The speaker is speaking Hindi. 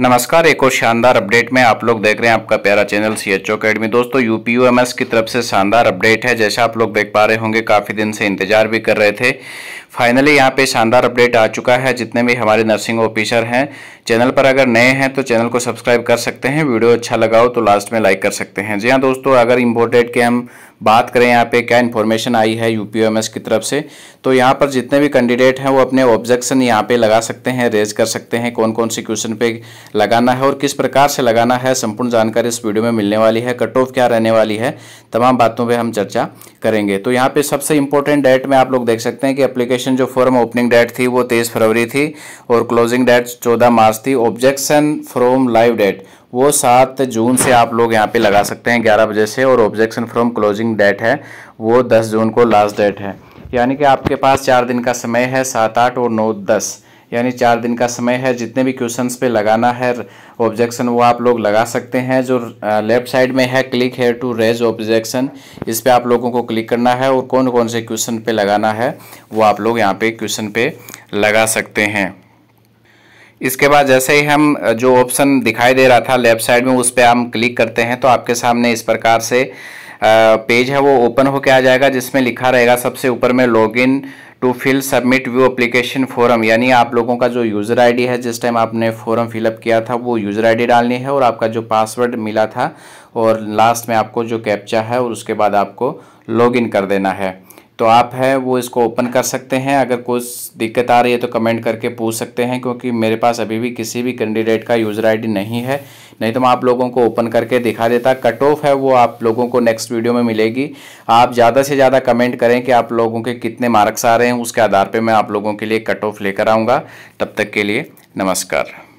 नमस्कार एक और शानदार अपडेट में आप लोग देख रहे हैं आपका प्यारा चैनल सी एच अकेडमी दोस्तों U P U M S की तरफ से शानदार अपडेट है जैसा आप लोग देख पा रहे होंगे काफ़ी दिन से इंतजार भी कर रहे थे फाइनली यहाँ पे शानदार अपडेट आ चुका है जितने भी हमारे नर्सिंग ऑफिसर हैं चैनल पर अगर नए हैं तो चैनल को सब्सक्राइब कर सकते हैं वीडियो अच्छा लगा हो तो लास्ट में लाइक कर सकते हैं जी हाँ दोस्तों अगर इम्पोर्टेड के हम बात करें यहाँ पे क्या इन्फॉर्मेशन आई है यू की तरफ से तो यहाँ पर जितने भी कैंडिडेट हैं वो अपने ऑब्जेक्शन यहाँ पे लगा सकते हैं रेज कर सकते हैं कौन कौन से क्वेश्चन पे लगाना है और किस प्रकार से लगाना है संपूर्ण जानकारी इस वीडियो में मिलने वाली है कट ऑफ क्या रहने वाली है तमाम बातों पर हम चर्चा करेंगे तो यहाँ पर सबसे इम्पोर्टेंट डेट में आप लोग देख सकते हैं कि अप्लीकेशन जो फॉर्म ओपनिंग डेट थी वो तेईस फरवरी थी और क्लोजिंग डेट चौदह मार्च थी ऑब्जेक्शन फ्रॉम लाइव डेट वो सात जून से आप लोग यहाँ पे लगा सकते हैं ग्यारह बजे से और ऑब्जेक्शन फ्रॉम क्लोजिंग डेट है वो दस जून को लास्ट डेट है यानी कि आपके पास चार दिन का समय है सात आठ और नौ दस यानी चार दिन का समय है जितने भी क्वेश्चन पे लगाना है ऑब्जेक्शन वो आप लोग लगा सकते हैं जो लेफ्ट साइड में है click here to raise objection इस पर आप लोगों को क्लिक करना है और कौन कौन से क्वेश्चन पे लगाना है वो आप लोग यहाँ पे क्वेश्चन पे लगा सकते हैं इसके बाद जैसे ही हम जो ऑप्शन दिखाई दे रहा था लेफ्ट साइड में उस पर हम क्लिक करते हैं तो आपके सामने इस प्रकार से पेज है वो ओपन होके आ जाएगा जिसमें लिखा रहेगा सबसे ऊपर में login to fill submit view application form यानी आप लोगों का जो यूज़र आईडी है जिस टाइम आपने फॉरम फिलअप किया था वो यूज़र आईडी डालनी है और आपका जो पासवर्ड मिला था और लास्ट में आपको जो कैप्चा है और उसके बाद आपको लॉगिन कर देना है तो आप है वो इसको ओपन कर सकते हैं अगर कुछ दिक्कत आ रही है तो कमेंट करके पूछ सकते हैं क्योंकि मेरे पास अभी भी किसी भी कैंडिडेट का यूज़र आईडी नहीं है नहीं तो मैं आप लोगों को ओपन करके दिखा देता कट ऑफ है वो आप लोगों को नेक्स्ट वीडियो में मिलेगी आप ज़्यादा से ज़्यादा कमेंट करें कि आप लोगों के कितने मार्क्स आ रहे हैं उसके आधार पर मैं आप लोगों के लिए कट ऑफ लेकर आऊँगा तब तक के लिए नमस्कार